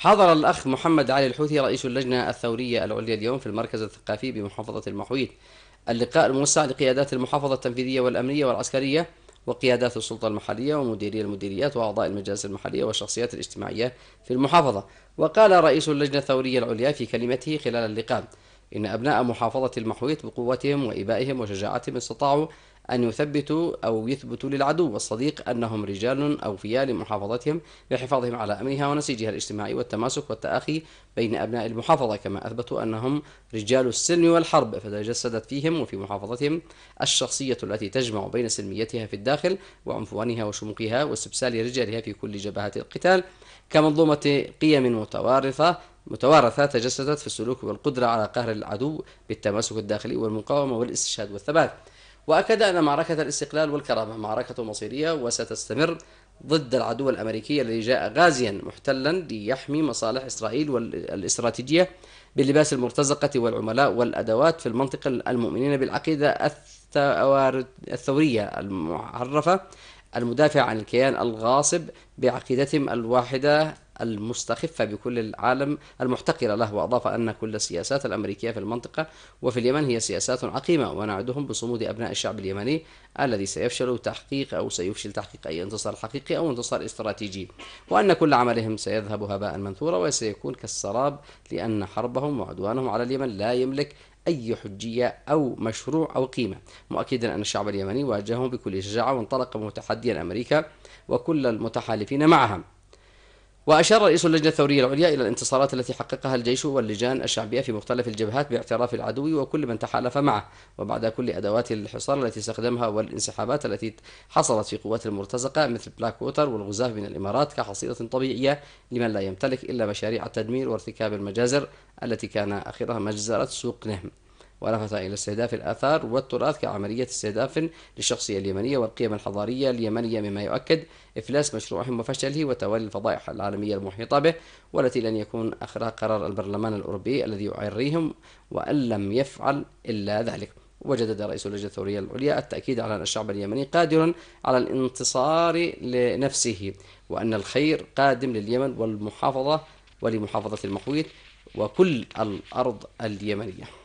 حضر الأخ محمد علي الحوثي رئيس اللجنة الثورية العليا اليوم في المركز الثقافي بمحافظة المحويت اللقاء الموسع لقيادات المحافظة التنفيذية والأمنية والعسكرية وقيادات السلطة المحلية ومديري المديريات وأعضاء المجالس المحلية والشخصيات الاجتماعية في المحافظة وقال رئيس اللجنة الثورية العليا في كلمته خلال اللقاء إن أبناء محافظة المحويط بقوتهم وإبائهم وشجاعتهم استطاعوا أن يثبتوا أو يثبتوا للعدو والصديق أنهم رجال أوفياء لمحافظتهم لحفاظهم على أمنها ونسيجها الاجتماعي والتماسك والتآخي بين أبناء المحافظة كما أثبتوا أنهم رجال السلم والحرب فتجسدت فيهم وفي محافظتهم الشخصية التي تجمع بين سلميتها في الداخل وعنفوانها وشموخها واستبسال رجالها في كل جبهات القتال كمنظومة قيم متوارثة متوارثة تجسدت في السلوك والقدرة على قهر العدو بالتماسك الداخلي والمقاومة والاستشهاد والثبات وأكد أن معركة الاستقلال والكرامة معركة مصيرية وستستمر ضد العدو الأمريكي الذي جاء غازيا محتلا ليحمي مصالح إسرائيل والاستراتيجية باللباس المرتزقة والعملاء والأدوات في المنطقة المؤمنين بالعقيدة الثورية المعرفة المدافع عن الكيان الغاصب بعقيدتهم الواحدة المستخفة بكل العالم المحتقرة له وأضاف أن كل السياسات الأمريكية في المنطقة وفي اليمن هي سياسات عقيمة ونعدهم بصمود أبناء الشعب اليمني الذي سيفشل تحقيق أو سيفشل تحقيق أي انتصار حقيقي أو انتصار استراتيجي وأن كل عملهم سيذهب هباء منثورا وسيكون كالسراب لأن حربهم وعدوانهم على اليمن لا يملك أي حجية أو مشروع أو قيمة مؤكدا أن الشعب اليمني واجههم بكل شجاعة وانطلق متحديا أمريكا وكل المتحالفين معها وأشار رئيس اللجنة الثورية العليا إلى الانتصارات التي حققها الجيش واللجان الشعبية في مختلف الجبهات باعتراف العدو وكل من تحالف معه وبعد كل أدوات الحصار التي استخدمها والانسحابات التي حصلت في قوات المرتزقة مثل بلاك ووتر والغزاة من الإمارات كحصيلة طبيعية لمن لا يمتلك إلا مشاريع التدمير وارتكاب المجازر التي كان آخرها مجزرة سوق نهم ولفت إلى استهداف الآثار والتراث كعملية استهداف للشخصية اليمنية والقيم الحضارية اليمنية مما يؤكد إفلاس مشروعهم وفشله وتوالي الفضائح العالمية المحيطة به والتي لن يكون آخرها قرار البرلمان الأوروبي الذي يعريهم وأن لم يفعل إلا ذلك وجدد رئيس اللجنة الثورية العليا التأكيد على أن الشعب اليمني قادر على الانتصار لنفسه وأن الخير قادم لليمن والمحافظة ولمحافظة المحويت وكل الأرض اليمنية